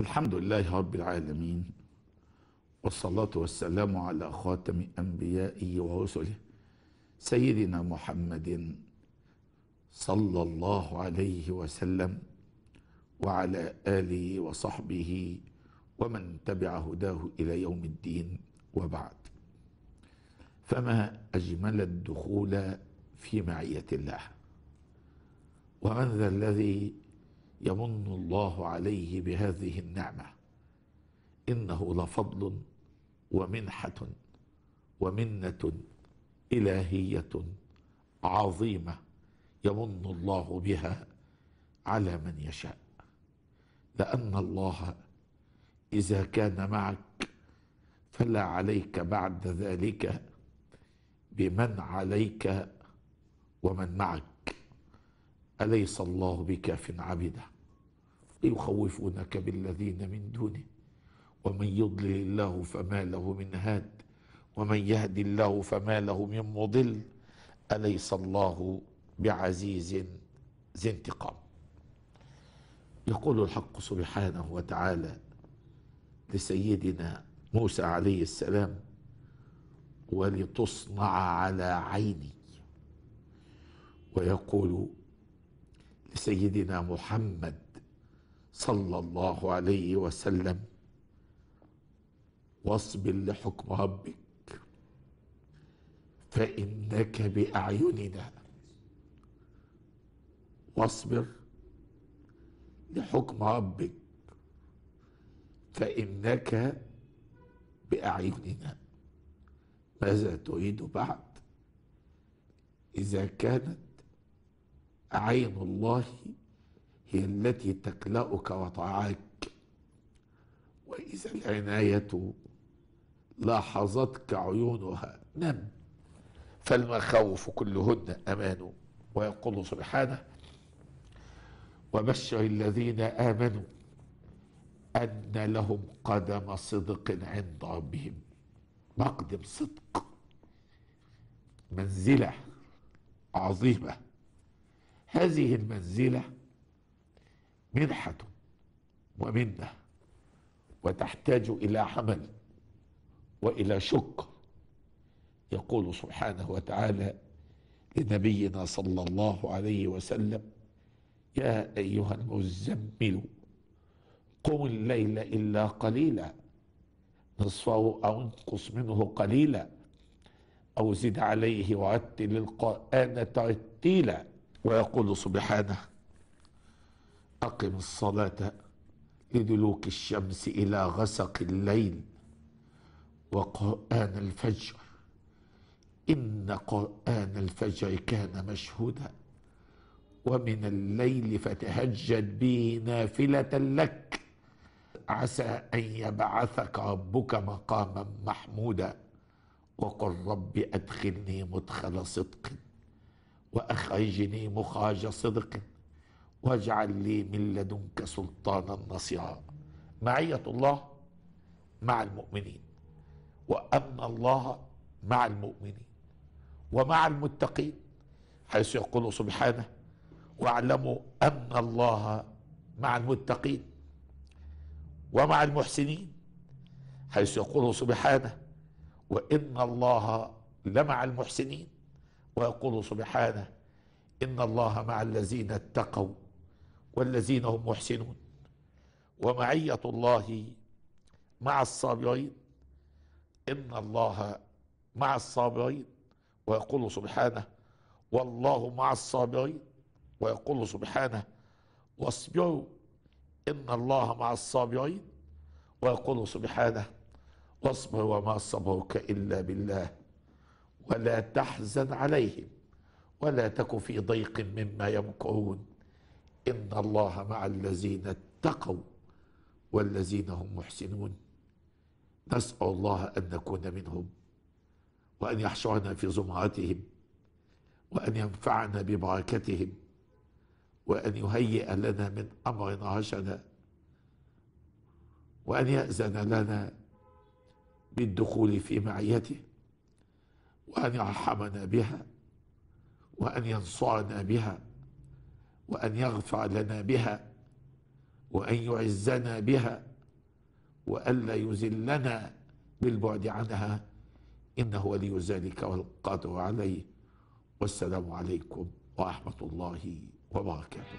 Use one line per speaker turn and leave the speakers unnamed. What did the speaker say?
الحمد لله رب العالمين والصلاة والسلام على خاتم أنبيائه ورسله سيدنا محمد صلى الله عليه وسلم وعلى آله وصحبه ومن تبع هداه إلى يوم الدين وبعد فما أجمل الدخول في معية الله ومن ذا الذي يمن الله عليه بهذه النعمه انه لفضل ومنحه ومنه الهيه عظيمه يمن الله بها على من يشاء لان الله اذا كان معك فلا عليك بعد ذلك بمن عليك ومن معك أليس الله بكاف عبده ليخوفونك بالذين من دونه ومن يضلل الله فما له من هاد ومن يهد الله فما له من مضل أليس الله بعزيز ذي انتقام يقول الحق سبحانه وتعالى لسيدنا موسى عليه السلام ولتصنع على عيني ويقول لسيدنا محمد صلى الله عليه وسلم واصبر لحكم ربك فانك باعيننا واصبر لحكم ربك فانك باعيننا ماذا تريد بعد اذا كانت عين الله هي التي تكلأك وتعاك وإذا العناية لاحظتك عيونها نم فالمخاوف كلهن أمان ويقول سبحانه وبشر الذين آمنوا أن لهم قدم صدق عند ربهم مقدم صدق منزلة عظيمة هذه المنزلة منحة ومنة وتحتاج إلى عمل وإلى شكر يقول سبحانه وتعالى لنبينا صلى الله عليه وسلم يا أيها المزمل قم الليل إلا قليلا نصفه أو انقص منه قليلا أو زد عليه وعتل القرآن ترتيلا ويقول سبحانه أقم الصلاة لدلوك الشمس إلى غسق الليل وقرآن الفجر إن قرآن الفجر كان مشهودا ومن الليل فتهجد به نافلة لك عسى أن يبعثك ربك مقاما محمودا وقل رب أدخلني مدخل صدق وأخرجني مخرج صدق واجعل لي من لدنك سلطانا نصيرا معية الله مع المؤمنين وأن الله مع المؤمنين ومع المتقين حيث يقول سبحانه واعلموا أن الله مع المتقين ومع المحسنين حيث يقول سبحانه وإن الله لمع المحسنين ويقول سبحانه إن الله مع الذين اتقوا والذين هم محسنون ومعية الله مع الصابرين إن الله مع الصابرين ويقول سبحانه والله مع الصابرين ويقول سبحانه واصبروا إن الله مع الصابرين ويقول سبحانه واصبر وما صبرك إلا بالله ولا تحزن عليهم ولا تك في ضيق مما يمكرون ان الله مع الذين اتقوا والذين هم محسنون نسال الله ان نكون منهم وان يحشرنا في زمرتهم وان ينفعنا ببركتهم وان يهيئ لنا من امرنا رشدا وان ياذن لنا بالدخول في معيته وأن يرحمنا بها وأن ينصرنا بها وأن يغفر لنا بها وأن يعزنا بها وألا يذلنا بالبعد عنها إنه ولي ذلك والقادر عليه والسلام عليكم ورحمة الله وبركاته